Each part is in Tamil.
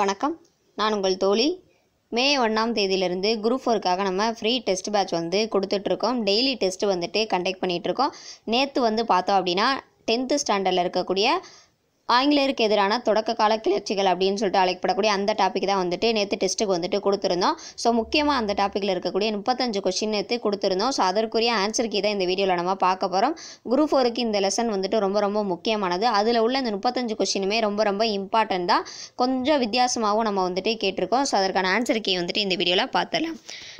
வணக்கம் நான் உங்கள் தோழி மே ஒன்றாம் தேதியிலேருந்து குரூப் ஃபோருக்காக நம்ம ஃப்ரீ டெஸ்ட் பேட்ச் வந்து கொடுத்துட்ருக்கோம் டெய்லி டெஸ்ட்டு வந்துட்டு கண்டக்ட் பண்ணிகிட்ருக்கோம் நேற்று வந்து பார்த்தோம் அப்படின்னா டென்த்து ஸ்டாண்டர்டில் இருக்கக்கூடிய ஆங்கிலேயருக்கு எதிரான தொடக்க கால கிளர்ச்சிகள் அப்படின்னு சொல்லிட்டு அழைக்கப்படக்கூடிய அந்த டாபிக் தான் வந்துட்டு நேற்று டெஸ்ட்டுக்கு வந்துட்டு கொடுத்துருந்தோம் ஸோ முக்கியமாக அந்த டாப்பிக்கில் இருக்கக்கூடிய முப்பத்தஞ்சு கொஷின் நேற்று கொடுத்துருந்தோம் ஸோ அதற்குரிய ஆன்சர் கீ தான் இந்த வீடியோவில் நம்ம பார்க்க போகிறோம் குரூப் ஃபோருக்கு இந்த லெசன் வந்துட்டு ரொம்ப ரொம்ப முக்கியமானது அதில் உள்ள இந்த முப்பத்தஞ்சு கொஷினுமே ரொம்ப ரொம்ப இம்பார்ட்டன்ட் தான் கொஞ்சம் வித்தியாசமாகவும் நம்ம வந்துட்டு கேட்டிருக்கோம் ஸோ அதற்கான ஆன்சர் வந்துட்டு இந்த வீடியோவில் பார்த்துடலாம்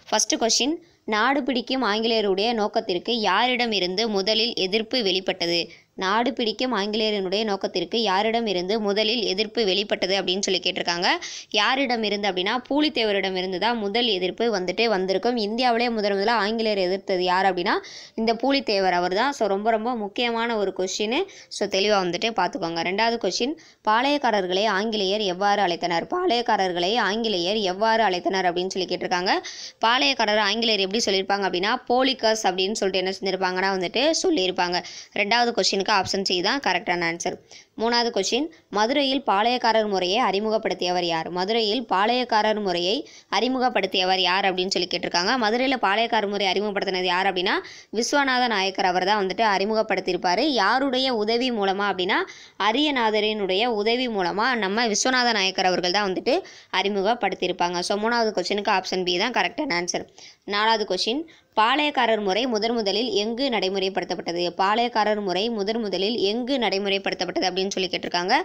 ஃபஸ்ட்டு கொஷின் நாடு பிடிக்கும் ஆங்கிலேயருடைய நோக்கத்திற்கு யாரிடம் இருந்து முதலில் எதிர்ப்பு வெளிப்பட்டது நாடு பிடிக்கும் ஆங்கிலேயரனுடைய நோக்கத்திற்கு யாரிடம் இருந்து முதலில் எதிர்ப்பு வெளிப்பட்டது அப்படின்னு சொல்லி கேட்டிருக்காங்க யாரிடம் இருந்து அப்படின்னா இருந்து தான் முதல் எதிர்ப்பு வந்துட்டு வந்திருக்கும் இந்தியாவிலே முதல் முதல்ல ஆங்கிலேயர் எதிர்த்தது யார் அப்படின்னா இந்த பூலித்தேவர் அவர் தான் ஸோ ரொம்ப ரொம்ப முக்கியமான ஒரு கொஷின் ஸோ தெளிவாக வந்துட்டு பார்த்துக்கோங்க ரெண்டாவது கொஷின் பாளையக்காரர்களை ஆங்கிலேயர் எவ்வாறு அழைத்தனர் பாளையக்காரர்களை ஆங்கிலேயர் எவ்வாறு அழைத்தனர் அப்படின்னு சொல்லி கேட்டிருக்காங்க பாளையக்காரர் ஆங்கிலேயர் எப்படி சொல்லியிருப்பாங்க அப்படின்னா போலிகஸ் அப்படின்னு சொல்லிட்டு என்ன செஞ்சிருப்பாங்கன்னா வந்துட்டு சொல்லியிருப்பாங்க ரெண்டாவது கொஷின் ஆப்ஷனுக்கு ஆப்ஷன் சி தான் கரெக்டான ஆன்சர் மூணாவது கொஷின் மதுரையில் பாளையக்காரர் முறையை அறிமுகப்படுத்தியவர் யார் மதுரையில் பாளையக்காரர் முறையை அறிமுகப்படுத்தியவர் யார் அப்படின்னு சொல்லி கேட்டிருக்காங்க மதுரையில் பாளையக்காரர் முறை அறிமுகப்படுத்தினது யார் அப்படின்னா விஸ்வநாத நாயக்கர் அவர் தான் வந்துட்டு அறிமுகப்படுத்தியிருப்பார் யாருடைய உதவி மூலமாக அப்படின்னா அரியநாதரினுடைய உதவி மூலமாக நம்ம விஸ்வநாத நாயக்கர் அவர்கள் தான் வந்துட்டு அறிமுகப்படுத்தியிருப்பாங்க ஸோ மூணாவது கொஸ்டினுக்கு ஆப்ஷன் பி தான் கரெக்டான ஆன்சர் நாலாவது கொஷின் பாளையக்காரர் முறை முதன் முதலில் எங்கு நடைமுறைப்படுத்தப்பட்டது பாளையக்காரர் முறை முதன் முதலில் எங்கு நடைமுறைப்படுத்தப்பட்டது அப்படின்னு சொல்லி கேட்டிருக்காங்க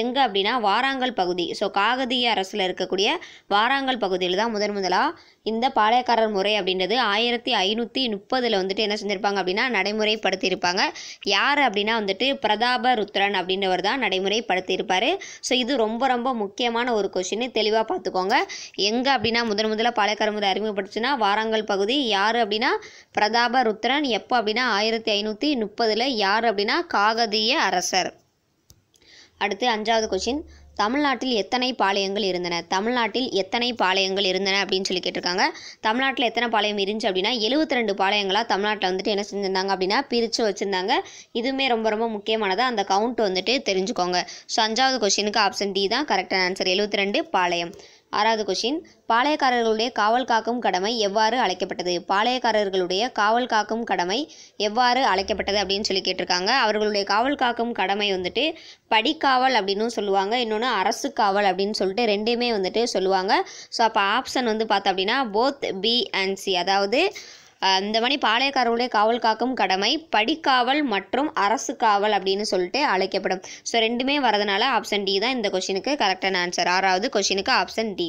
எங்கே அப்படின்னா வாராங்கல் பகுதி ஸோ காகதிய அரசில் இருக்கக்கூடிய வாராங்கல் பகுதியில் தான் முதன் முதலாக இந்த பாளையக்காரர் முறை அப்படின்றது ஆயிரத்தி ஐநூற்றி முப்பதில் வந்துட்டு என்ன செஞ்சுருப்பாங்க அப்படின்னா நடைமுறைப்படுத்தியிருப்பாங்க யார் அப்படின்னா வந்துட்டு பிரதாப ருத்ரன் அப்படின்றவர் தான் நடைமுறைப்படுத்தியிருப்பார் ஸோ இது ரொம்ப ரொம்ப முக்கியமான ஒரு கொஷின் தெளிவாக பார்த்துக்கோங்க எங்கே அப்படின்னா முதன் முதலாக பாளையக்காரர் முறை அறிமுகப்படுத்துச்சுன்னா வாராங்க காலங்கள் பகுதி யார் அப்படின்னா பிரதாப ருத்ரன் எப்போ அப்படின்னா ஆயிரத்தி ஐநூற்றி முப்பதில் யார் அப்படின்னா காகதீய அரசர் அடுத்து அஞ்சாவது கொஷின் தமிழ்நாட்டில் எத்தனை பாளையங்கள் இருந்தன தமிழ்நாட்டில் எத்தனை பாளையங்கள் இருந்தன அப்படின்னு சொல்லி கேட்டிருக்காங்க தமிழ்நாட்டில் எத்தனை பாளையம் இருந்துச்சு அப்படின்னா எழுபத்தி ரெண்டு பாளையங்களாக தமிழ்நாட்டில் வந்துட்டு என்ன செஞ்சிருந்தாங்க அப்படின்னா பிரித்து வச்சுருந்தாங்க இதுவுமே ரொம்ப ரொம்ப முக்கியமானதாக அந்த கவுண்ட் வந்துட்டு தெரிஞ்சுக்கோங்க ஸோ அஞ்சாவது கொஷினுக்கு ஆப்ஷன் டி தான் கரெக்டான ஆன்சர் எழுபத்தி ரெண்டு பாளையம் ஆறாவது கொஷின் பாளையக்காரர்களுடைய காவல் காக்கும் கடமை எவ்வாறு அழைக்கப்பட்டது பாளையக்காரர்களுடைய காவல் காக்கும் கடமை எவ்வாறு அழைக்கப்பட்டது அப்படின்னு சொல்லி கேட்டிருக்காங்க அவர்களுடைய காவல் காக்கும் கடமை வந்துட்டு படிக்காவல் அப்படின்னு சொல்லுவாங்க இன்னொன்று அரசு காவல் அப்படின்னு சொல்லிட்டு ரெண்டுமே வந்துட்டு சொல்லுவாங்க ஸோ அப்போ ஆப்ஷன் வந்து பார்த்தோம் அப்படின்னா போத் பி அண்ட் சி அதாவது இந்த மாதிரி பாளையக்காரர்களுடைய காவல் காக்கும் கடமை படிக்காவல் மற்றும் அரசு காவல் அப்படின்னு சொல்லிட்டு அழைக்கப்படும் ஸோ ரெண்டுமே வரதுனால ஆப்ஷன் டி தான் இந்த கொஷினுக்கு கரெக்டான ஆன்சர் ஆறாவது கொஷினுக்கு ஆப்ஷன் டி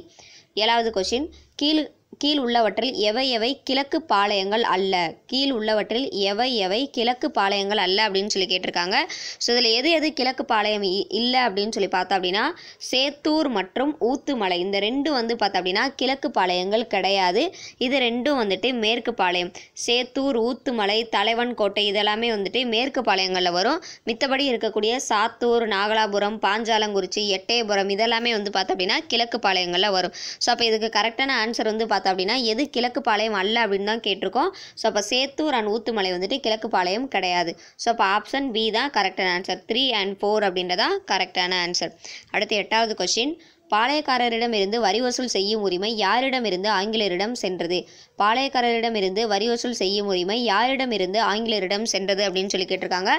ஏழாவது கொஷின் கீழ் கீழ் உள்ளவற்றில் எவை எவை கிழக்கு பாளையங்கள் அல்ல கீழ் உள்ளவற்றில் எவை எவை கிழக்கு பாளையங்கள் அல்ல அப்படின்னு சொல்லி கேட்டிருக்காங்க ஸோ இதில் எது எது கிழக்கு பாளையம் இல்லை அப்படின்னு சொல்லி பார்த்தோம் அப்படின்னா சேத்தூர் மற்றும் ஊத்துமலை இந்த ரெண்டும் வந்து பார்த்தோம் அப்படின்னா கிழக்கு பாளையங்கள் கிடையாது இது ரெண்டும் வந்துட்டு மேற்கு பாளையம் சேத்தூர் ஊத்துமலை தலைவன் கோட்டை இதெல்லாமே வந்துட்டு மேற்கு பாளையங்களில் வரும் மித்தபடி இருக்கக்கூடிய சாத்தூர் நாகலாபுரம் பாஞ்சாலங்குறிச்சி எட்டயபுரம் இதெல்லாமே வந்து பார்த்தோம் அப்படின்னா கிழக்கு பாளையங்களில் வரும் ஸோ அப்போ இதுக்கு கரெக்டான ஆன்சர் வந்து பார்த்தா பார்த்தோம் அப்படின்னா எது கிழக்கு பாளையம் அல்ல அப்படின்னு தான் கேட்டிருக்கோம் ஸோ அப்போ சேத்தூர் அண்ட் ஊத்துமலை வந்துட்டு கிழக்கு பாளையம் கிடையாது ஸோ அப்போ ஆப்ஷன் பி தான் கரெக்டான ஆன்சர் த்ரீ அண்ட் ஃபோர் அப்படின்றதான் கரெக்டான ஆன்சர் அடுத்து எட்டாவது கொஸ்டின் பாளையக்காரரிடமிருந்து வரி வசூல் செய்யும் உரிமை யாரிடமிருந்து ஆங்கிலேயரிடம் சென்றது பாளையக்காரரிடமிருந்து வரி வசூல் செய்யும் உரிமை யாரிடமிருந்து ஆங்கிலேயரிடம் சென்றது அப்படின்னு சொல்லி கேட்டிருக்காங்க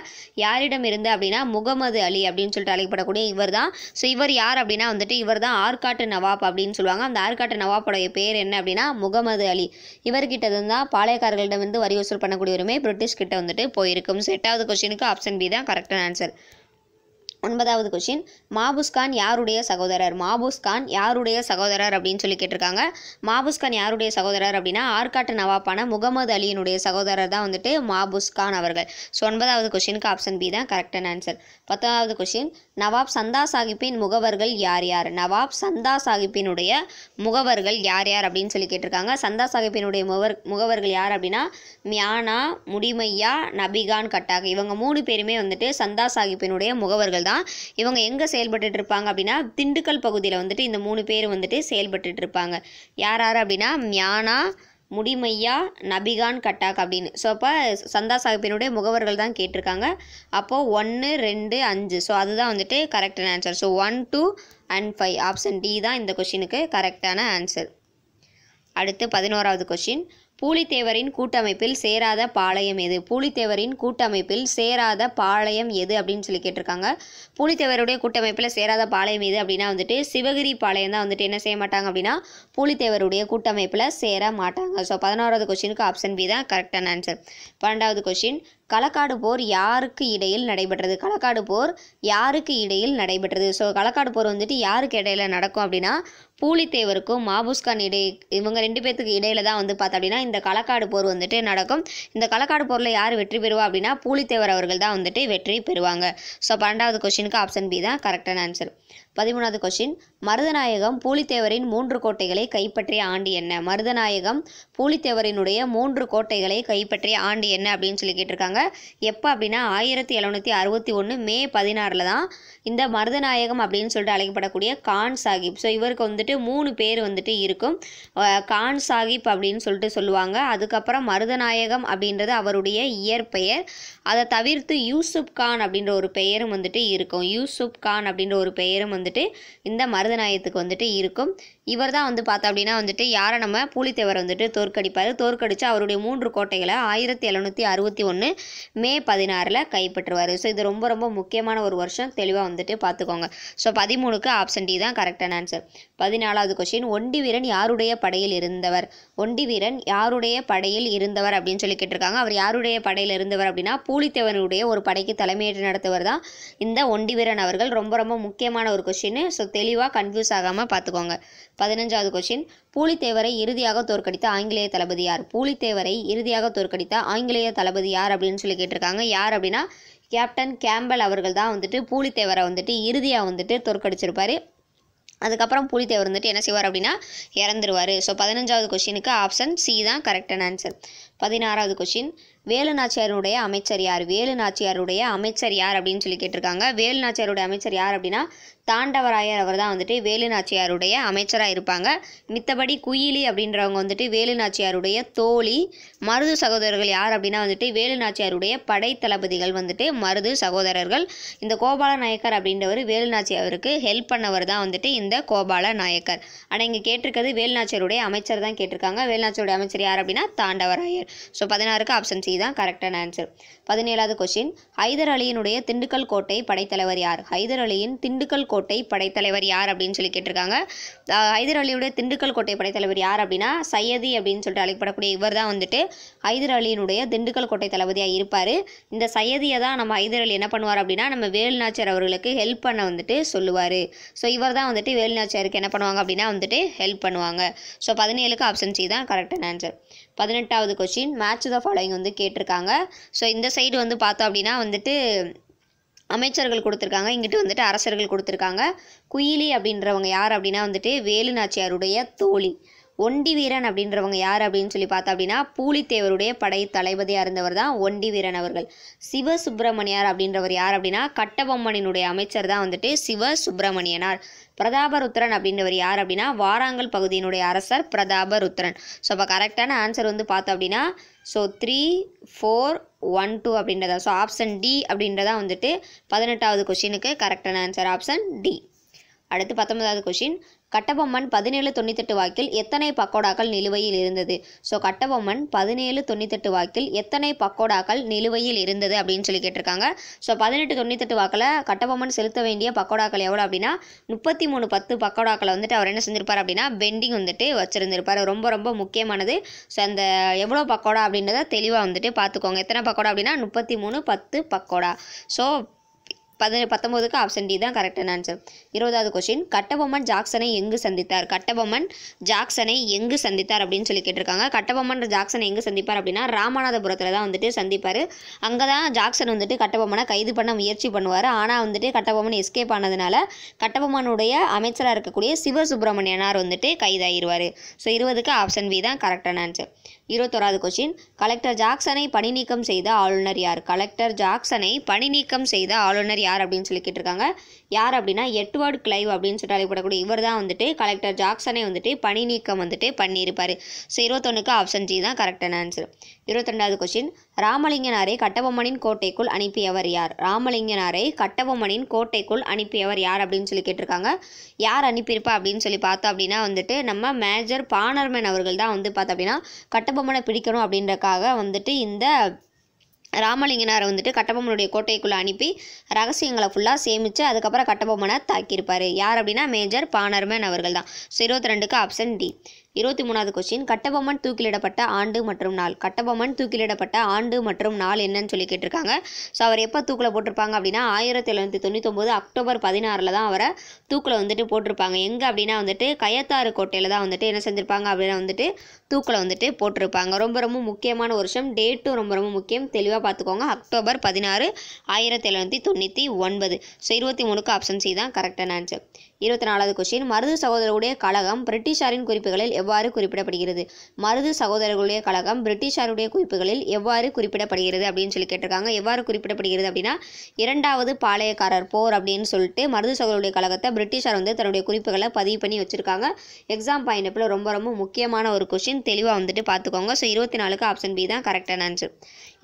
யாரிடமிருந்து அப்படின்னா முகமது அலி அப்படின்னு சொல்லிட்டு அழைக்கப்படக்கூடிய இவர் தான் ஸோ இவர் யார் அப்படின்னா வந்துட்டு இவர் தான் ஆர்காட்டு நவாப் அப்படின்னு சொல்லுவாங்க அந்த ஆர்காட்டு நவாப்போடைய பேர் என்ன அப்படின்னா முகமது அலி இவர்கிட்ட தான் பாளையக்காரர்களிடம் வரி வசூல் பண்ணக்கூடிய உரிமை பிரிட்டிஷ் கிட்ட வந்துட்டு போயிருக்கும் ஸோ எட்டாவது கொஸ்டினுக்கு ஆப்ஷன் பி தான் கரெக்டான ஆன்சர் ஒன்பதாவது கொஷின் மாபுஸ்கான் யாருடைய சகோதரர் மாபுஸ்கான் யாருடைய சகோதரர் அப்படின்னு சொல்லி கேட்டிருக்காங்க மாபுஸ்கான் யாருடைய சகோதரர் அப்படின்னா ஆர்காட்டு நவாப்பான முகமது அலியினுடைய சகோதரர் தான் வந்துட்டு மாபுஸ்கான் அவர்கள் ஸோ ஒன்பதாவது கொஷினுக்கு ஆப்ஷன் பி தான் கரெக்டான ஆன்சர் பத்தாவது கொஷின் நவாப் சந்தா சாஹிப்பின் முகவர்கள் யார் யார் நவாப் சந்தா சாஹிப்பினுடைய முகவர்கள் யார் யார் அப்படின்னு சொல்லி கேட்டிருக்காங்க சந்தா சாஹிப்பினுடைய முகவர் முகவர்கள் யார் அப்படின்னா மியானா முடிமையா நபிகான் கட்டாக இவங்க மூணு பேருமே வந்துட்டு சந்தா சாஹிப்பினுடைய முகவர்கள் தான் இவங்க எங்கே செயல்பட்டு இருப்பாங்க அப்படின்னா திண்டுக்கல் பகுதியில் வந்துட்டு இந்த மூணு பேர் வந்துட்டு செயல்பட்டு இருப்பாங்க யார் யார் அப்படின்னா மியானா முடிமையா நபிகான் கட்டாக் அப்படின்னு ஸோ அப்போ சந்தா சாஹிப்பினுடைய முகவர்கள் தான் கேட்டிருக்காங்க அப்போது ஒன்று ரெண்டு அஞ்சு ஸோ அதுதான் வந்துட்டு கரெக்டான answer so one two and five option D தான் இந்த கொஷினுக்கு கரெக்டான ஆன்சர் அடுத்து பதினோராவது கொஷின் பூலித்தேவரின் கூட்டமைப்பில் சேராத பாளையம் எது பூலித்தேவரின் கூட்டமைப்பில் சேராத பாளையம் எது அப்படின்னு சொல்லி கேட்டிருக்காங்க பூலித்தேவருடைய கூட்டமைப்பில் சேராத பாளையம் எது அப்படின்னா வந்துட்டு சிவகிரி பாளையம் தான் வந்துட்டு என்ன செய்ய மாட்டாங்க அப்படின்னா பூலித்தேவருடைய கூட்டமைப்பில் சேர மாட்டாங்க ஸோ பதினோராவது கொஸ்டினுக்கு ஆப்ஷன் பி தான் கரெக்டான ஆன்சர் பன்னெண்டாவது கொஸ்டின் களக்காடு போர் யாருக்கு இடையில் நடைபெற்றது களக்காடு போர் யாருக்கு இடையில் நடைபெற்றது ஸோ களக்காடு போர் வந்துட்டு யாருக்கு இடையில நடக்கும் அப்படின்னா பூலித்தேவருக்கும் மாபுஸ்கான் இடை இவங்க ரெண்டு பேர்த்துக்கு இடையில தான் வந்து பார்த்தோம் அப்படின்னா இந்த களக்காடு போர் வந்துட்டு நடக்கும் இந்த களக்காடு போரில் யார் வெற்றி பெறுவா அப்படின்னா பூலித்தேவர் அவர்கள் தான் வந்துட்டு வெற்றி பெறுவாங்க ஸோ பன்னெண்டாவது கொஸ்டினுக்கு ஆப்ஷன் பி தான் கரெக்டான ஆன்சர் பதிமூணாவது கொஸ்டின் மருதநாயகம் பூலித்தேவரின் மூன்று கோட்டைகளை கைப்பற்றிய ஆண்டு என்ன மருதநாயகம் பூலித்தேவரினுடைய மூன்று கோட்டைகளை கைப்பற்றிய ஆண்டு என்ன அப்படின்னு சொல்லி கேட்டிருக்காங்க எப்போ அப்படின்னா ஆயிரத்தி எழுநூற்றி அறுபத்தி ஒன்று மே பதினாறில் தான் இந்த மருதநாயகம் அப்படின்னு சொல்லிட்டு அழைக்கப்படக்கூடிய கான் சாஹிப் ஸோ இவருக்கு வந்துட்டு மூணு பேர் வந்துட்டு இருக்கும் கான் சாஹிப் அப்படின்னு சொல்லிட்டு சொல்லுவாங்க அதுக்கப்புறம் மருதநாயகம் அப்படின்றது அவருடைய இயற்பெயர் அதை தவிர்த்து யூசுப் கான் அப்படின்ற ஒரு பெயரும் வந்துட்டு இருக்கும் யூசுப் கான் அப்படின்ற ஒரு பெயரும் வந்து வந்துட்டு இந்த மருதநாயத்துக்கு வந்துட்டு இருக்கும் இவர் தான் வந்து பார்த்தா அப்படின்னா வந்துட்டு யாரை நம்ம பூலித்தேவர் வந்துட்டு தோற்கடிப்பார் தோற்கடித்து அவருடைய மூன்று கோட்டைகளை ஆயிரத்தி எழுநூற்றி அறுபத்தி ஒன்று மே பதினாறில் கைப்பற்றுவார் ஸோ இது ரொம்ப ரொம்ப முக்கியமான ஒரு வருஷம் தெளிவாக வந்துட்டு பார்த்துக்கோங்க ஸோ பதிமூணுக்கு ஆப்ஷன் டி தான் கரெக்டான ஆன்சர் பதினாலாவது கொஸ்டின் ஒண்டி வீரன் யாருடைய படையில் இருந்தவர் ஒண்டி வீரன் யாருடைய படையில் இருந்தவர் அப்படின்னு சொல்லி கேட்டிருக்காங்க அவர் யாருடைய படையில் இருந்தவர் அப்படின்னா பூலித்தேவனுடைய ஒரு படைக்கு தலைமையேற்று நடத்துவர் தான் இந்த ஒண்டி வீரன் அவர்கள் ரொம்ப ரொம்ப முக்கியமான ஒரு கொஸ்டின் ஸோ தெளிவாக கன்ஃபியூஸ் ஆகாமல் பார்த்துக்கோங்க பதினஞ்சாவது கொஸ்டின் பூலித்தேவரை இறுதியாக தோற்கடித்த ஆங்கிலேய தளபதி யார் பூலித்தேவரை இறுதியாக தோற்கடித்த ஆங்கிலேய தளபதி யார் அப்படின்னு சொல்லி கேட்டிருக்காங்க யார் அப்படின்னா கேப்டன் கேம்பல் அவர்கள் தான் வந்துட்டு பூலித்தேவரை வந்துட்டு இறுதியாக வந்துட்டு தோற்கடிச்சிருப்பார் அதுக்கப்புறம் புலித்தேவர் வந்துட்டு என்ன செய்வார் அப்படின்னா இறந்துருவார் ஸோ பதினஞ்சாவது கொஸ்டினுக்கு ஆப்ஷன் சி தான் கரெக்டான ஆன்சர் பதினாறாவது கொஷின் வேலு நாச்சியாருடைய அமைச்சர் யார் வேலு நாச்சியாருடைய அமைச்சர் யார் அப்படின்னு சொல்லி கேட்டிருக்காங்க வேலு நாச்சியாருடைய அமைச்சர் யார் அப்படின்னா தாண்டவராயர் அவர் தான் வந்துட்டு வேலு நாச்சியாருடைய அமைச்சராக இருப்பாங்க மித்தபடி குயிலி அப்படின்றவங்க வந்துட்டு வேலு நாச்சியாருடைய தோழி மருது சகோதரர்கள் யார் அப்படின்னா வந்துட்டு வேலு நாச்சியாருடைய படை தளபதிகள் வந்துட்டு மருது சகோதரர்கள் இந்த கோபால நாயக்கர் அப்படின்றவர் வேலு நாச்சியாருக்கு ஹெல்ப் பண்ணவர் தான் வந்துட்டு இந்த கோபால நாயக்கர் ஆனால் இங்கே கேட்டிருக்கிறது வேலு நாச்சியாருடைய அமைச்சர் தான் கேட்டிருக்காங்க வேலு நாச்சியாருடைய அமைச்சர் யார் அப்படின்னா தாண்டவராயர் ஸோ பதினாறுக்கு ஆப்ஷன் சி தான் கரெக்டான ஆன்சர் பதினேழாவது கொஸ்டின் ஹைதர் அலியினுடைய திண்டுக்கல் கோட்டை படைத்தலைவர் யார் ஹைதர் அலியின் திண்டுக்கல் கோட்டை படைத்தலைவர் யார் அப்படின்னு சொல்லி கேட்டிருக்காங்க ஹைதர் அலியுடைய திண்டுக்கல் கோட்டை படைத்தலைவர் யார் அப்படின்னா சையதி அப்படின்னு சொல்லிட்டு அழைக்கப்படக்கூடிய இவர் தான் வந்துட்டு ஹைதர் அலியினுடைய திண்டுக்கல் கோட்டை தளபதியாக இருப்பார் இந்த சையதியை தான் நம்ம ஹைதர் அலி என்ன பண்ணுவார் அப்படின்னா நம்ம வேலுநாச்சியார் அவர்களுக்கு ஹெல்ப் பண்ண வந்துட்டு சொல்லுவார் ஸோ இவர் தான் வந்துட்டு வேலுநாச்சியாருக்கு என்ன பண்ணுவாங்க அப்படின்னா வந்துட்டு ஹெல்ப் பண்ணுவாங்க ஸோ பதினேழுக்கு ஆப்ஷன் சி தான் கரெக்டான ஆன்சர் பதினெட்டாவது கொஷின் மேட்ச் த ஃபாலோயிங் வந்து கேட்டிருக்காங்க ஸோ இந்த சைடு வந்து பார்த்தோம் அப்படின்னா வந்துட்டு அமைச்சர்கள் கொடுத்துருக்காங்க இங்கிட்டு வந்துட்டு அரசர்கள் கொடுத்துருக்காங்க குயிலி அப்படின்றவங்க யார் அப்படின்னா வந்துட்டு வேலுநாச்சியாருடைய தோழி ஒண்டி வீரன் அப்படின்றவங்க யார் அப்படின்னு சொல்லி பார்த்தா அப்படின்னா பூலித்தேவருடைய படை தளபதியாக இருந்தவர் தான் ஒண்டி வீரன் அவர்கள் சிவசுப்பிரமணியார் அப்படின்றவர் யார் அப்படின்னா கட்டபொம்மனினுடைய அமைச்சர் தான் வந்துட்டு சிவ சுப்பிரமணியனார் பிரதாபருத்ரன் அப்படின்றவர் யார் அப்படின்னா வாராங்கல் பகுதியினுடைய அரசர் பிரதாபருத்ரன் ஸோ அப்போ கரெக்டான ஆன்சர் வந்து பார்த்தோம் அப்படின்னா so three four one two அப்படின்றதா ஸோ ஆப்ஷன் டி அப்படின்றதா வந்துட்டு பதினெட்டாவது கொஷினுக்கு கரெக்டான ஆன்சர் ஆப்ஷன் டி அடுத்து பத்தொன்பதாவது கொஷின் கட்டபொம்மன் பதினேழு தொண்ணூத்தெட்டு வாக்கில் எத்தனை பக்கோடாக்கள் நிலுவையில் இருந்தது ஸோ கட்டபொம்மன் பதினேழு தொண்ணூத்தெட்டு வாக்கில் எத்தனை பக்கோடாக்கள் நிலுவையில் இருந்தது அப்படின்னு சொல்லி கேட்டிருக்காங்க ஸோ பதினெட்டு தொண்ணூத்தெட்டு வாக்கில் கட்டபொம்மன் செலுத்த வேண்டிய பக்கோடாக்கள் எவ்வளோ அப்படின்னா முப்பத்தி மூணு பத்து பக்கோடாக்களை வந்துட்டு அவர் என்ன செஞ்சிருப்பார் அப்படின்னா பெண்டிங் வந்துட்டு வச்சிருந்திருப்பார் ரொம்ப ரொம்ப முக்கியமானது ஸோ அந்த எவ்வளோ பக்கோடா அப்படின்றத தெளிவாக வந்துட்டு பார்த்துக்கோங்க எத்தனை பக்கோடா அப்படின்னா முப்பத்தி மூணு பத்து பக்கோடா ஸோ பதி பத்தொம்போதுக்கு ஆப்ஷன் டி தான் கரெக்டான ஆன்சர் இருபதாவது கொஸ்டின் கட்டபொம்மன் ஜாக்சனை எங்கு சந்தித்தார் கட்டபொம்மன் ஜாக்சனை எங்கு சந்தித்தார் அப்படின்னு சொல்லி கேட்டிருக்காங்க கட்டபொம்மன் ஜாக்சனை எங்கு சந்திப்பார் அப்படின்னா ராமநாதபுரத்தில் தான் வந்துட்டு சந்திப்பார் அங்கே தான் ஜாக்சன் வந்துட்டு கட்டபொம்மனை கைது பண்ண முயற்சி பண்ணுவார் ஆனால் வந்துட்டு கட்டபொம்மன் எஸ்கேப் ஆனதுனால கட்டபொம்மனுடைய அமைச்சராக இருக்கக்கூடிய சிவசுப்பிரமணியனார் வந்துட்டு கைதாகிடுவார் ஸோ இருபதுக்கு ஆப்ஷன் பி தான் கரெக்டான ஆன்சர் இருபத்தோராவது கொஸ்டின் கலெக்டர் ஜாக்சனை பணி நீக்கம் செய்த ஆளுநர் யார் கலெக்டர் ஜாக்சனை பணி நீக்கம் செய்த ஆளுநர் யார் அப்படின்னு சொல்லி கேட்டிருக்காங்க யார் அப்படின்னா எட்வர்ட் கிளைவ் அப்படின்னு சொல்லிட்டு அழைக்கப்படக்கூடிய இவர் தான் வந்துட்டு கலெக்டர் ஜாக்சனை வந்துட்டு பணி நீக்கம் வந்துட்டு பண்ணியிருப்பார் ஸோ இருபத்தொன்றுக்கு ஆப்ஷன் ஜி தான் கரெக்டான ஆன்சர் இருபத்திரெண்டாவது கொஸ்டின் ராமலிங்கனாரை கட்டபொம்மனின் கோட்டைக்குள் அனுப்பியவர் யார் ராமலிங்கனாரை கட்டபொம்மனின் கோட்டைக்குள் அனுப்பியவர் யார் அப்படின்னு சொல்லி கேட்டிருக்காங்க யார் அனுப்பியிருப்பா அப்படின்னு சொல்லி பார்த்தோம் அப்படின்னா வந்துட்டு நம்ம மேஜர் பானர்மேன் அவர்கள் தான் வந்து பார்த்தோம் அப்படின்னா கட்டபொம்மனை பிடிக்கணும் அப்படின்றக்காக வந்துட்டு இந்த ராமலிங்கனார் வந்துட்டு கட்டபொம்மனுடைய கோட்டைக்குள்ளே அனுப்பி ரகசியங்களை ஃபுல்லாக சேமித்து அதுக்கப்புறம் கட்டபொம்மனை தாக்கியிருப்பார் யார் அப்படின்னா மேஜர் பானர்மேன் அவர்கள் தான் ஸோ இருபத்தி ரெண்டுக்கு ஆப்ஷன் டி இருபத்தி மூணாவது கொஸ்டின் கட்டபொம்மன் தூக்கிலிடப்பட்ட ஆண்டு மற்றும் நாள் கட்டபொம்மன் தூக்கிலிடப்பட்ட ஆண்டு மற்றும் நாள் என்னன்னு சொல்லி கேட்டிருக்காங்க ஸோ அவர் எப்போ தூக்கில் போட்டிருப்பாங்க அப்படின்னா ஆயிரத்தி தொண்ணூற்றி ஒம்பது அக்டோபர் பதினாறில் தான் அவரை தூக்கில் வந்துட்டு போட்டிருப்பாங்க எங்கே அப்படின்னா வந்துட்டு கயத்தாறு கோட்டையில் தான் வந்துட்டு என்ன செஞ்சுருப்பாங்க அப்படின்னா வந்துட்டு தூக்கில் வந்துட்டு போட்டிருப்பாங்க ரொம்ப ரொம்ப முக்கியமான வருஷம் டேட்டும் ரொம்ப ரொம்ப முக்கியம் தெளிவாக பார்த்துக்கோங்க அக்டோபர் பதினாறு ஆயிரத்தி எழுநூற்றி தொண்ணூற்றி ஒன்பது ஸோ இருபத்தி மூணுக்கு ஆப்ஷன் சி தான் கரெக்டான ஆன்சர் இருபத்தி நாலாவது கொஸ்டின் மருது சகோதரர்களுடைய கழகம் பிரிட்டிஷாரின் குறிப்புகளில் எவ்வாறு குறிப்பிடப்படுகிறது மருது சகோதரர்களுடைய கழகம் பிரிட்டிஷாருடைய குறிப்புகளில் எவ்வாறு குறிப்பிடப்படுகிறது அப்படின்னு சொல்லி கேட்டிருக்காங்க எவ்வாறு குறிப்பிடப்படுகிறது அப்படின்னா இரண்டாவது பாளையக்காரர் போர் அப்படின்னு சொல்லிட்டு மருது சகோதரருடைய கழகத்தை பிரிட்டிஷார் வந்து தன்னுடைய குறிப்புகளை பதிவு பண்ணி வச்சுருக்காங்க எக்ஸாம் பாயிண்ட் ரொம்ப ரொம்ப முக்கியமான ஒரு கொஸ்டின் கொஞ்சம் தெளிவாக வந்துட்டு பார்த்துக்கோங்க ஸோ இருபத்தி நாலுக்கு ஆப்ஷன் பி தான் கரெக்டான ஆன்சர்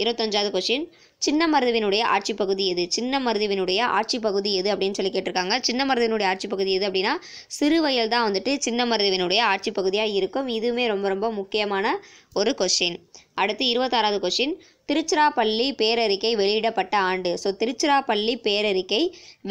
இருபத்தஞ்சாவது கொஸ்டின் சின்ன மருதுவினுடைய ஆட்சி பகுதி எது சின்ன மருதுவினுடைய ஆட்சி பகுதி எது அப்படின்னு சொல்லி கேட்டிருக்காங்க சின்ன மருதுவினுடைய ஆட்சி பகுதி எது அப்படின்னா வயல் தான் வந்துட்டு சின்ன மருதுவினுடைய ஆட்சி பகுதியாக இருக்கும் இதுவுமே ரொம்ப ரொம்ப முக்கியமான ஒரு கொஸ்டின் அடுத்து இருபத்தாறாவது கொஸ்டின் திருச்சிராப்பள்ளி பேரறிக்கை வெளியிடப்பட்ட ஆண்டு ஸோ திருச்சிராப்பள்ளி பேரறிக்கை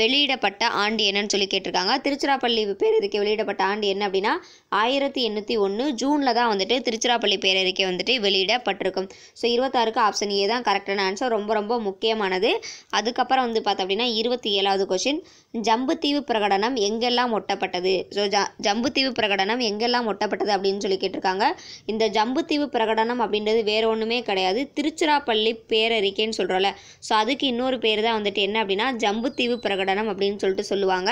வெளியிடப்பட்ட ஆண்டு என்னன்னு சொல்லி கேட்டிருக்காங்க திருச்சிராப்பள்ளி பேரறிக்கை வெளியிடப்பட்ட ஆண்டு என்ன அப்படின்னா ஆயிரத்தி எண்ணூற்றி ஒன்று ஜூனில் தான் வந்துட்டு திருச்சிராப்பள்ளி பேரறிக்கை வந்துட்டு வெளியிடப்பட்டிருக்கும் ஸோ இருபத்தாறுக்கு ஆப்ஷன் ஏ தான் கரெக்டான ஆன்சர் ரொம்ப ரொம்ப முக்கியமானது அதுக்கப்புறம் வந்து பார்த்தோம் அப்படின்னா இருபத்தி ஏழாவது கொஷின் ஜம்புத்தீவு பிரகடனம் எங்கெல்லாம் ஒட்டப்பட்டது ஸோ ஜ ஜம்புத்தீவு பிரகடனம் எங்கெல்லாம் ஒட்டப்பட்டது அப்படின்னு சொல்லி கேட்டிருக்காங்க இந்த ஜம்புத்தீவு பிரகடனம் அப்படின்றது வேற ஒன்றுமே கிடையாது திருச்சிராப்பள்ளி பேரறிக்கைன்னு சொல்கிறோம்ல ஸோ அதுக்கு இன்னொரு பேர் தான் வந்துட்டு என்ன அப்படின்னா ஜம்புத்தீவு பிரகடனம் அப்படின்னு சொல்லிட்டு சொல்லுவாங்க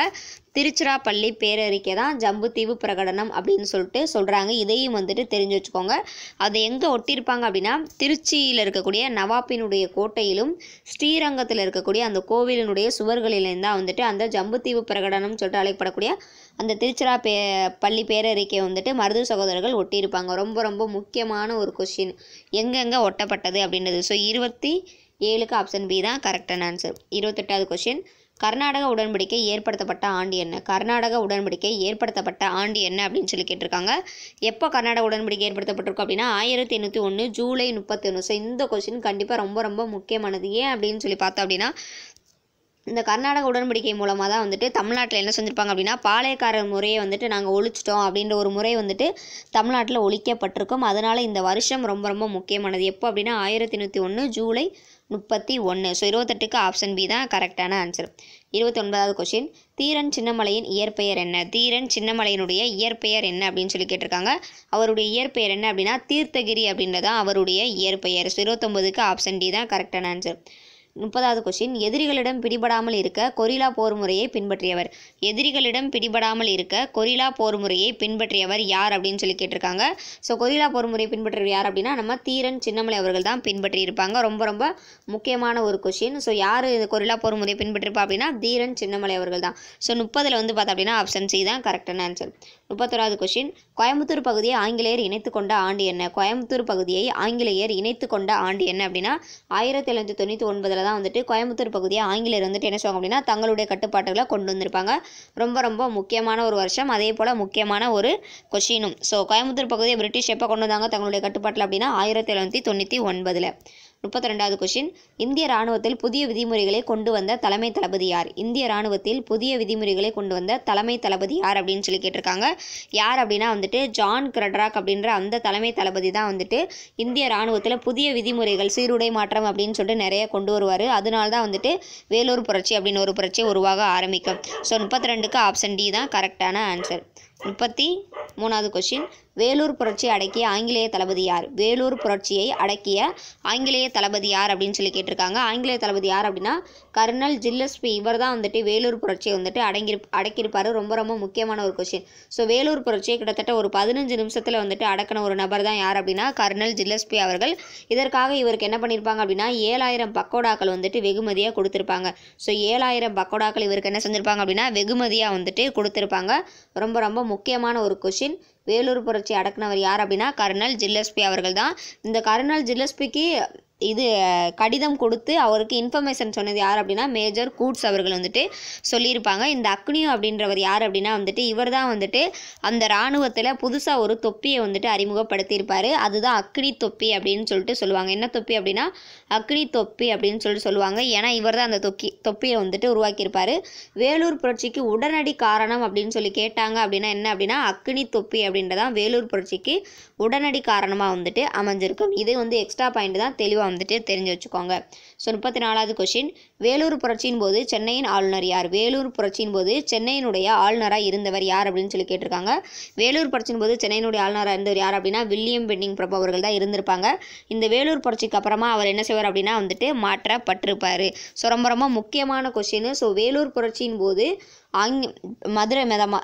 திருச்சிராப்பள்ளி பேரறிக்கை தான் ஜம்புத்தீவு பிரகடனம் அப்படின்னு சொல்லிட்டு சொல்கிறாங்க இதையும் வந்துட்டு தெரிஞ்சு வச்சுக்கோங்க அதை எங்கே ஒட்டியிருப்பாங்க அப்படின்னா திருச்சியில் இருக்கக்கூடிய நவாப்பினுடைய கோட்டையிலும் ஸ்ரீரங்கத்தில் இருக்கக்கூடிய அந்த கோவிலினுடைய சுவர்களிலேருந்து தான் வந்துட்டு அந்த ஜம்புத்தீவு பிரகடனம் சொல்லிட்டு அழைக்கப்படக்கூடிய அந்த திருச்சிரா பே பள்ளி பேரறிக்கையை வந்துட்டு மருது சகோதரர்கள் ஒட்டியிருப்பாங்க ரொம்ப ரொம்ப முக்கியமான ஒரு கொஷின் எங்கெங்கே ஒட்டப்பட்டது அப்படின்றது ஸோ இருபத்தி ஏழுக்கு ஆப்ஷன் பி தான் கரெக்டான ஆன்சர் இருபத்தெட்டாவது கொஷின் கர்நாடக உடன்படிக்கை ஏற்படுத்தப்பட்ட ஆண்டு என்ன கர்நாடக உடன்படிக்கை ஏற்படுத்தப்பட்ட ஆண்டு என்ன அப்படின்னு சொல்லி கேட்டிருக்காங்க எப்போ கர்நாடக உடன்படிக்கை ஏற்படுத்தப்பட்டிருக்கும் அப்படின்னா ஆயிரத்தி எண்ணூற்றி ஒன்று ஜூலை முப்பத்தி ஒன்று ஸோ இந்த கொஸ்டின் கண்டிப்பாக ரொம்ப ரொம்ப முக்கியமானது ஏன் அப்படின்னு சொல்லி பார்த்தோம் அப்படின்னா இந்த கர்நாடக உடன்படிக்கை மூலமாக தான் வந்துட்டு தமிழ்நாட்டில் என்ன செஞ்சுருப்பாங்க அப்படின்னா பாளையக்காரர் முறையை வந்துட்டு நாங்கள் ஒழிச்சிட்டோம் அப்படின்ற ஒரு முறை வந்துட்டு தமிழ்நாட்டில் ஒழிக்கப்பட்டிருக்கும் அதனால் இந்த வருஷம் ரொம்ப ரொம்ப முக்கியமானது எப்போ அப்படின்னா ஆயிரத்தி நூற்றி ஒன்று ஜூலை முப்பத்தி ஒன்று ஸோ இருபத்தெட்டுக்கு ஆப்ஷன் பி தான் கரெக்டான ஆன்சர் இருபத்தி ஒன்பதாவது கொஸ்டின் தீரன் சின்னமலையின் இயற்பெயர் என்ன தீரன் சின்னமலையினுடைய இயற்பெயர் என்ன அப்படின்னு சொல்லி கேட்டிருக்காங்க அவருடைய இயற்பெயர் என்ன அப்படின்னா தீர்த்தகிரி அப்படின்றதான் அவருடைய இயற்பெயர் ஸோ இருபத்தொம்பதுக்கு ஆப்ஷன் டி தான் கரெக்டான ஆன்சர் முப்பதாவது கொஷின் எதிரிகளிடம் பிடிபடாமல் இருக்க கொரிலா போர் முறையை பின்பற்றியவர் எதிரிகளிடம் பிடிபடாமல் இருக்க கொரிலா போர் முறையை பின்பற்றியவர் யார் அப்படின்னு சொல்லி கேட்டிருக்காங்க ஸோ கொரிலா போர் முறையை பின்பற்றியவர் யார் அப்படின்னா நம்ம தீரன் சின்னமலை அவர்கள் தான் பின்பற்றியிருப்பாங்க ரொம்ப ரொம்ப முக்கியமான ஒரு கொஷின் ஸோ யார் இந்த கொரிலா போர் முறையை பின்பற்றிருப்பா அப்படின்னா தீரன் சின்னமலை அவர்கள் தான் ஸோ முப்பதில் வந்து பார்த்தா அப்படின்னா ஆப்ஷன் சி தான் கரெக்டான ஆன்சர் முப்பத்தோராவது கொஷின் கோயம்புத்தூர் பகுதியை ஆங்கிலேயர் இணைத்து கொண்ட ஆண்டு என்ன கோயம்புத்தூர் பகுதியை ஆங்கிலேயர் இணைத்து கொண்ட ஆண்டு என்ன அப்படின்னா ஆயிரத்தி எழுநூற்றி தொண்ணூற்றி ஒன்பதில் தான் வந்துட்டு கோயம்புத்தூர் பகுதியை ஆங்கிலேயர் வந்துட்டு என்ன சொல்லுவாங்க அப்படின்னா தங்களுடைய கட்டுப்பாடுகளை கொண்டு வந்திருப்பாங்க ரொம்ப ரொம்ப முக்கியமான ஒரு வருஷம் அதே போல் முக்கியமான ஒரு கொஷினும் ஸோ கோயம்புத்தூர் பகுதியை பிரிட்டிஷ் எப்போ கொண்டு வந்தாங்க தங்களுடைய கட்டுப்பாட்டில் அப்படின்னா ஆயிரத்தி எழுநூற்றி தொண்ணூற்றி ஒன்பதில் முப்பத்தி ரெண்டாவது கொஷின் இந்திய ராணுவத்தில் புதிய விதிமுறைகளை கொண்டு வந்த தலைமை தளபதி யார் இந்திய ராணுவத்தில் புதிய விதிமுறைகளை கொண்டு வந்த தலைமை தளபதி யார் அப்படின்னு சொல்லி கேட்டிருக்காங்க யார் அப்படின்னா வந்துட்டு ஜான் கிரட்ராக் அப்படின்ற அந்த தலைமை தளபதி தான் வந்துட்டு இந்திய ராணுவத்தில் புதிய விதிமுறைகள் சீருடை மாற்றம் அப்படின்னு சொல்லிட்டு நிறைய கொண்டு வருவார் அதனால தான் வந்துட்டு வேலூர் புரட்சி அப்படின்னு ஒரு புரட்சி உருவாக ஆரம்பிக்கும் ஸோ முப்பத்தி ரெண்டுக்கு ஆப்ஷன் டி தான் கரெக்டான ஆன்சர் முப்பத்தி மூணாவது கொஷின் வேலூர் புரட்சி அடக்கிய ஆங்கிலேய தளபதி யார் வேலூர் புரட்சியை அடக்கிய ஆங்கிலேய தளபதி யார் அப்படின்னு சொல்லி கேட்டிருக்காங்க ஆங்கிலேய தளபதி யார் அப்படின்னா கர்னல் ஜில்லஸ்பி இவர் தான் வந்துட்டு வேலூர் புரட்சியை வந்துட்டு அடங்கி அடக்கியிருப்பார் ரொம்ப ரொம்ப முக்கியமான ஒரு கொஸ்டின் ஸோ வேலூர் புரட்சியை கிட்டத்தட்ட ஒரு பதினஞ்சு நிமிஷத்தில் வந்துட்டு அடக்கின ஒரு நபர் தான் யார் அப்படின்னா கர்னல் ஜில்லஸ்பி அவர்கள் இதற்காக இவருக்கு என்ன பண்ணியிருப்பாங்க அப்படின்னா ஏழாயிரம் பக்கோடாக்கள் வந்துட்டு வெகுமதியாக கொடுத்துருப்பாங்க ஸோ ஏழாயிரம் பக்கோடாக்கள் இவருக்கு என்ன செஞ்சுருப்பாங்க அப்படின்னா வெகுமதியாக வந்துட்டு கொடுத்துருப்பாங்க ரொம்ப ரொம்ப முக்கியமான ஒரு கொஷின் வேலூர் புரட்சி அடக்குனவர் யார் அப்படின்னா கர்னல் ஜில்லஸ்பி அவர்கள் தான் இந்த கர்னல் ஜில்லஸ்பிக்கு இது கடிதம் கொடுத்து அவருக்கு இன்ஃபர்மேஷன் சொன்னது யார் அப்படின்னா மேஜர் கூட்ஸ் அவர்கள் வந்துட்டு சொல்லியிருப்பாங்க இந்த அக்னியோ அப்படின்றவர் யார் அப்படின்னா வந்துட்டு இவர் தான் வந்துட்டு அந்த இராணுவத்தில் புதுசாக ஒரு தொப்பியை வந்துட்டு அறிமுகப்படுத்தியிருப்பார் அதுதான் அக்னி தொப்பி அப்படின்னு சொல்லிட்டு சொல்லுவாங்க என்ன தொப்பி அப்படின்னா அக்னி தொப்பி அப்படின்னு சொல்லிட்டு சொல்லுவாங்க ஏன்னா இவர் தான் அந்த தொக்கி தொப்பியை வந்துட்டு உருவாக்கியிருப்பார் வேலூர் புரட்சிக்கு உடனடி காரணம் அப்படின்னு சொல்லி கேட்டாங்க அப்படின்னா என்ன அப்படின்னா அக்னி தொப்பி அப்படின்றதான் வேலூர் புரட்சிக்கு உடனடி காரணமாக வந்துட்டு அமைஞ்சிருக்கும் இது வந்து எக்ஸ்ட்ரா பாயிண்ட் தான் தெளிவாக வந்துட்டு தெரிஞ்சு வச்சுக்கோங்க ஸோ முப்பத்தி நாலாவது கொஷின் வேலூர் புரட்சியின் போது சென்னையின் ஆளுநர் யார் வேலூர் புரட்சியின் போது சென்னையினுடைய ஆளுநராக இருந்தவர் யார் அப்படின்னு சொல்லி கேட்டிருக்காங்க வேலூர் புரட்சியின் போது சென்னையினுடைய ஆளுநராக இருந்தவர் யார் அப்படின்னா வில்லியம் பெண்டிங் பிரபு அவர்கள் தான் இருந்திருப்பாங்க இந்த வேலூர் புரட்சிக்கு அப்புறமா அவர் என்ன செய்வார் செஞ்சவர் அப்படின்னா வந்துட்டு மாற்றப்பட்டிருப்பார் ஸோ ரொம்ப ரொம்ப முக்கியமான கொஷின் ஸோ வேலூர் புரட்சியின் போது ஆங் மதுரை மெதமா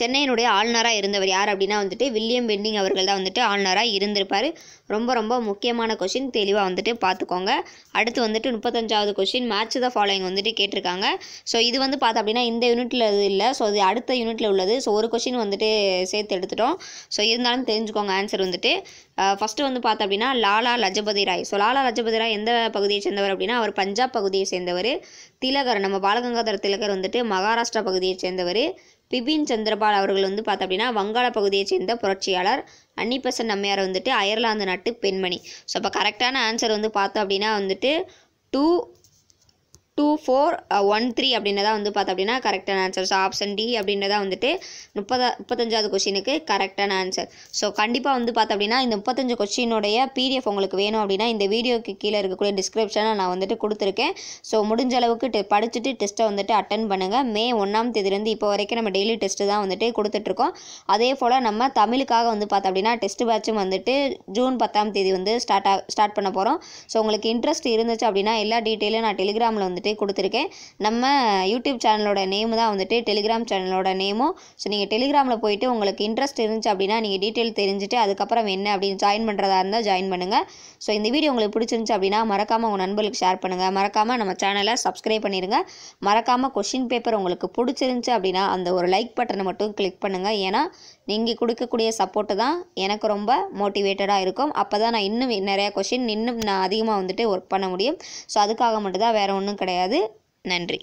சென்னையினுடைய ஆளுநராக இருந்தவர் யார் அப்படின்னா வந்துட்டு வில்லியம் பெண்டிங் அவர்கள் தான் வந்துட்டு ஆளுநராக இருந்திருப்பார் ரொம்ப ரொம்ப முக்கியமான கொஷின் தெளிவாக வந்துட்டு பார்த்துக்கோங்க அடுத்து வந்துட்டு முப்பத்தஞ்சாவது கொஷின் மேட்ச் த ஃபாலோயிங் வந்துட்டு கேட்டிருக்காங்க ஸோ இது வந்து பார்த்தோம் அப்படின்னா இந்த யூனிட்டில் இது இல்லை ஸோ இது அடுத்த யூனிட்டில் உள்ளது ஸோ ஒரு கொஷின் வந்துட்டு சேர்த்து எடுத்துட்டோம் ஸோ இருந்தாலும் தெரிஞ்சுக்கோங்க ஆன்சர் வந்துட்டு ஃபஸ்ட்டு வந்து பார்த்தோம் அப்படின்னா லாலா லஜபதி ராய் ஸோ லாலா லஜபதி ராய் எந்த பகுதியை சேர்ந்தவர் அப்படின்னா அவர் பஞ்சாப் பகுதியை சேர்ந்தவர் திலகர் நம்ம பாலகங்காதர திலகர் வந்துட்டு மகாராஷ்டிரா பகுதியை சேர்ந்தவர் பிபின் சந்திரபால் அவர்கள் வந்து பார்த்தோம் அப்படின்னா வங்காள பகுதியைச் சேர்ந்த புரட்சியாளர் அன்னிபெசன் அம்மையார் வந்துட்டு அயர்லாந்து நாட்டு பெண்மணி ஸோ அப்போ கரெக்டான ஆன்சர் வந்து பார்த்தோம் அப்படின்னா வந்துட்டு two two four one three அப்படின்னு வந்து பார்த்தோம் அப்படின்னா கரெக்டான ஆன்சர் ஸோ ஆப்ஷன் டி அப்படின்றதா வந்துட்டு முப்பதா முப்பத்தஞ்சாவது கொஷினுக்கு கரெக்டான ஆன்சர் ஸோ கண்டிப்பாக வந்து பார்த்தோம் அப்படின்னா இந்த முப்பத்தஞ்சு கொஷினுடைய பிடிஎஃப் உங்களுக்கு வேணும் அப்படின்னா இந்த வீடியோக்கு கீழே இருக்கக்கூடிய டிஸ்கிரிப்ஷனை நான் வந்துட்டு கொடுத்துருக்கேன் ஸோ முடிஞ்ச அளவுக்கு படிச்சுட்டு டெஸ்ட்டை வந்துட்டு அட்டன் பண்ணுங்கள் மே ஒன்றாம் தேதியிலேருந்து இப்போ வரைக்கும் நம்ம டெய்லி டெஸ்ட்டு தான் வந்துட்டு கொடுத்துட்ருக்கோம் அதே போல் நம்ம தமிழுக்காக வந்து பார்த்தோம் அப்படின்னா டெஸ்ட் பேட்சும் வந்துட்டு ஜூன் பத்தாம் தேதி வந்து ஸ்டார்ட் ஸ்டார்ட் பண்ண போகிறோம் ஸோ உங்களுக்கு இன்ட்ரெஸ்ட் இருந்துச்சு அப்படின்னா எல்லா டீட்டெயிலும் நான் டெலிகிராமில் வந்து வந்துட்டு கொடுத்துருக்கேன் நம்ம யூடியூப் சேனலோட நேம் தான் வந்துட்டு டெலிகிராம் சேனலோட நேமும் ஸோ நீங்கள் டெலிகிராமில் போயிட்டு உங்களுக்கு இன்ட்ரெஸ்ட் இருந்துச்சு அப்படின்னா நீங்கள் டீட்டெயில் தெரிஞ்சுட்டு அதுக்கப்புறம் என்ன அப்படின்னு ஜாயின் பண்ணுறதா இருந்தால் ஜாயின் பண்ணுங்கள் ஸோ இந்த வீடியோ உங்களுக்கு பிடிச்சிருந்துச்சு அப்படின்னா மறக்காமல் உங்கள் நண்பர்களுக்கு ஷேர் பண்ணுங்கள் மறக்காமல் நம்ம சேனலை சப்ஸ்கிரைப் பண்ணிடுங்க மறக்காமல் கொஷின் பேப்பர் உங்களுக்கு பிடிச்சிருந்துச்சு அப்படின்னா அந்த ஒரு லைக் பட்டனை மட்டும் கிளிக் பண்ணுங்கள் ஏன்னா நீங்கள் கொடுக்கக்கூடிய சப்போர்ட்டு தான் எனக்கு ரொம்ப மோட்டிவேட்டடாக இருக்கும் அப்போ தான் நான் இன்னும் நிறையா கொஷின் இன்னும் நான் அதிகமாக வந்துட்டு ஒர்க் பண்ண முடியும் ஸோ அதுக்காக மட்டும்தான் வேறு ஒன்றும் கிடையாது நன்றி